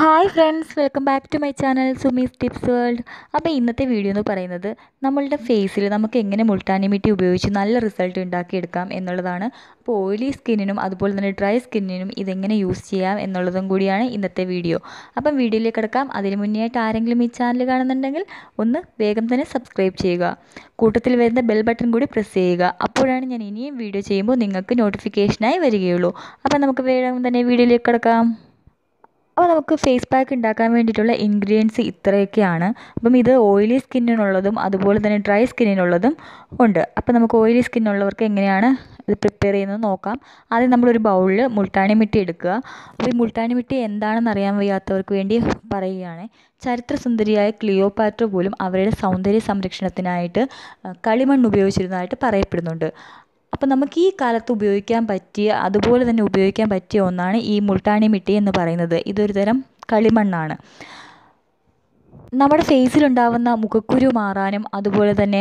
hi friends welcome back to my channel സുമീസ് tips world അപ്പോൾ ഇന്നത്തെ വീഡിയോ എന്ന് പറയുന്നത് നമ്മളുടെ ഫേസിൽ നമുക്ക് എങ്ങനെ മുൾട്ടാനിമിറ്റി ഉപയോഗിച്ച് നല്ല റിസൾട്ട് ഉണ്ടാക്കിയെടുക്കാം എന്നുള്ളതാണ് അപ്പോൾ ഓയിലി സ്കിന്നിനും അതുപോലെ തന്നെ ഡ്രൈ സ്കിന്നിനും ഇതെങ്ങനെ യൂസ് ചെയ്യാം എന്നുള്ളതും കൂടിയാണ് ഇന്നത്തെ വീഡിയോ അപ്പം വീഡിയോയിലേക്ക് കിടക്കാം അതിന് മുന്നേ ആരെങ്കിലും ഈ ചാനൽ കാണുന്നുണ്ടെങ്കിൽ ഒന്ന് വേഗം തന്നെ സബ്സ്ക്രൈബ് ചെയ്യുക കൂട്ടത്തിൽ വരുന്ന ബെൽ ബട്ടൺ കൂടി പ്രസ് ചെയ്യുക അപ്പോഴാണ് ഞാൻ ഇനിയും വീഡിയോ ചെയ്യുമ്പോൾ നിങ്ങൾക്ക് നോട്ടിഫിക്കേഷനായി വരികയുള്ളൂ അപ്പം നമുക്ക് വേഗം തന്നെ വീഡിയോയിലേക്ക് കിടക്കാം അപ്പോൾ നമുക്ക് ഫേസ് പാക്ക് ഉണ്ടാക്കാൻ വേണ്ടിയിട്ടുള്ള ഇൻഗ്രീഡിയൻസ് ഇത്രയൊക്കെയാണ് അപ്പം ഇത് ഓയിലി സ്കിന്നിനുള്ളതും അതുപോലെ തന്നെ ഡ്രൈ സ്കിന്നിനുള്ളതും ഉണ്ട് അപ്പം നമുക്ക് ഓയിലി സ്കിന്നുള്ളവർക്ക് എങ്ങനെയാണ് ഇത് പ്രിപ്പയർ ചെയ്യുന്നത് നോക്കാം ആദ്യം നമ്മളൊരു ബൗളിൽ മുൾട്ടാണി മിട്ടി എടുക്കുക അപ്പോൾ ഈ മുൾട്ടാണി മിട്ടി എന്താണെന്ന് അറിയാൻ വയ്യാത്തവർക്ക് വേണ്ടി പറയുകയാണ് ചരിത്രസുന്ദരിയായ ക്ലിയോപാറ്റർ പോലും അവരുടെ സൗന്ദര്യ സംരക്ഷണത്തിനായിട്ട് കളിമണ്ണ് ഉപയോഗിച്ചിരുന്നതായിട്ട് പറയപ്പെടുന്നുണ്ട് അപ്പോൾ നമുക്ക് ഈ കാലത്ത് ഉപയോഗിക്കാൻ പറ്റിയ അതുപോലെ തന്നെ ഉപയോഗിക്കാൻ പറ്റിയ ഒന്നാണ് ഈ മുൾട്ടാണി മിട്ടി എന്ന് പറയുന്നത് ഇതൊരു തരം കളിമണ്ണാണ് നമ്മുടെ ഫേസിലുണ്ടാവുന്ന മുഖക്കുരു മാറാനും അതുപോലെ തന്നെ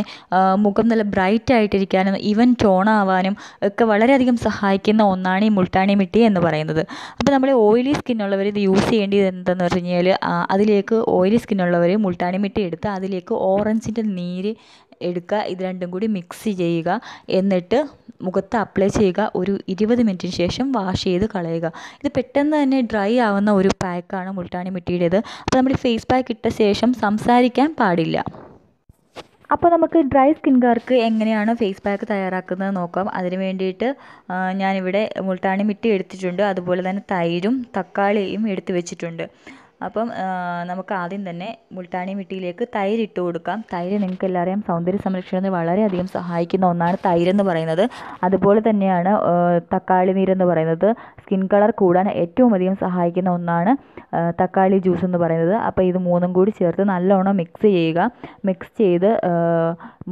മുഖം നല്ല ബ്രൈറ്റ് ആയിട്ടിരിക്കാനും ഈവൻ ടോണാവാനും ഒക്കെ വളരെയധികം സഹായിക്കുന്ന ഒന്നാണ് ഈ മുൾട്ടാണി മിട്ടി എന്ന് പറയുന്നത് അപ്പോൾ നമ്മൾ ഓയിലി സ്കിന്നുള്ളവർ ഇത് യൂസ് ചെയ്യേണ്ടത് എന്താണെന്ന് പറഞ്ഞു കഴിഞ്ഞാൽ അതിലേക്ക് ഓയിലി സ്കിന്നുള്ളവർ മുൾട്ടാണി മിട്ടി എടുത്ത് അതിലേക്ക് ഓറഞ്ചിൻ്റെ നീര് എടുക്കുക ഇത് രണ്ടും കൂടി മിക്സ് ചെയ്യുക എന്നിട്ട് മുഖത്ത് അപ്ലൈ ചെയ്യുക ഒരു ഇരുപത് മിനിറ്റിന് ശേഷം വാഷ് ചെയ്ത് കളയുക ഇത് പെട്ടെന്ന് തന്നെ ഡ്രൈ ആവുന്ന ഒരു പാക്കാണ് മുൾട്ടാണി മിട്ടിയുടേത് അപ്പോൾ നമ്മൾ ഫേസ് പാക്ക് ഇട്ട ശേഷം സംസാരിക്കാൻ പാടില്ല അപ്പോൾ നമുക്ക് ഡ്രൈ സ്കിൻകാർക്ക് എങ്ങനെയാണ് ഫേസ് പാക്ക് തയ്യാറാക്കുന്നത് നോക്കാം അതിന് വേണ്ടിയിട്ട് ഞാനിവിടെ മുൾട്ടാണി മിട്ടി എടുത്തിട്ടുണ്ട് അതുപോലെ തന്നെ തൈരും തക്കാളിയും എടുത്തു വെച്ചിട്ടുണ്ട് അപ്പം നമുക്ക് ആദ്യം തന്നെ മുൾട്ടാണി മിട്ടിയിലേക്ക് തൈര് ഇട്ട് കൊടുക്കാം തൈര് നിങ്ങൾക്ക് എല്ലാവരെയും സൗന്ദര്യ സംരക്ഷണത്തിന് വളരെയധികം സഹായിക്കുന്ന ഒന്നാണ് തൈരെന്ന് പറയുന്നത് അതുപോലെ തന്നെയാണ് തക്കാളി നീരെന്ന് പറയുന്നത് സ്കിൻ കളർ കൂടാൻ ഏറ്റവും അധികം സഹായിക്കുന്ന ഒന്നാണ് തക്കാളി ജ്യൂസ് എന്ന് പറയുന്നത് അപ്പോൾ ഇത് മൂന്നും കൂടി ചേർത്ത് നല്ലോണം മിക്സ് ചെയ്യുക മിക്സ് ചെയ്ത്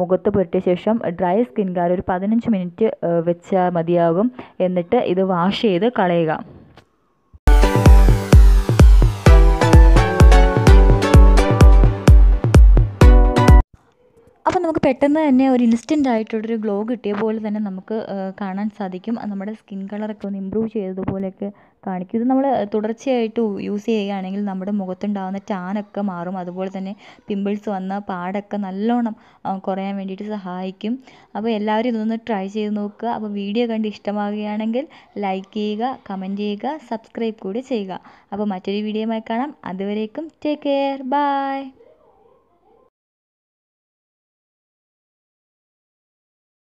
മുഖത്ത് പുരട്ടിയ ശേഷം ഡ്രൈ കളർ ഒരു പതിനഞ്ച് മിനിറ്റ് വെച്ചാൽ മതിയാകും എന്നിട്ട് ഇത് വാഷ് ചെയ്ത് കളയുക അപ്പോൾ നമുക്ക് പെട്ടെന്ന് തന്നെ ഒരു ഇൻസ്റ്റൻ്റ് ആയിട്ടുള്ളൊരു ഗ്ലോ കിട്ടിയ പോലെ തന്നെ നമുക്ക് കാണാൻ സാധിക്കും നമ്മുടെ സ്കിൻ കളറൊക്കെ ഒന്ന് ഇമ്പ്രൂവ് ചെയ്തതുപോലെയൊക്കെ കാണിക്കും ഇത് നമ്മൾ തുടർച്ചയായിട്ട് യൂസ് ചെയ്യുകയാണെങ്കിൽ നമ്മുടെ മുഖത്തുണ്ടാകുന്ന ടാനൊക്കെ മാറും അതുപോലെ തന്നെ പിമ്പിൾസ് വന്ന പാടൊക്കെ നല്ലോണം കുറയാൻ വേണ്ടിയിട്ട് സഹായിക്കും അപ്പോൾ എല്ലാവരും ഇതൊന്ന് ട്രൈ ചെയ്ത് നോക്കുക അപ്പോൾ വീഡിയോ കണ്ട് ഇഷ്ടമാകുകയാണെങ്കിൽ ലൈക്ക് ചെയ്യുക കമൻറ്റ് ചെയ്യുക സബ്സ്ക്രൈബ് കൂടി ചെയ്യുക അപ്പോൾ മറ്റൊരു വീഡിയോ കാണാം അതുവരേക്കും ടേക്ക് കെയർ ബൈ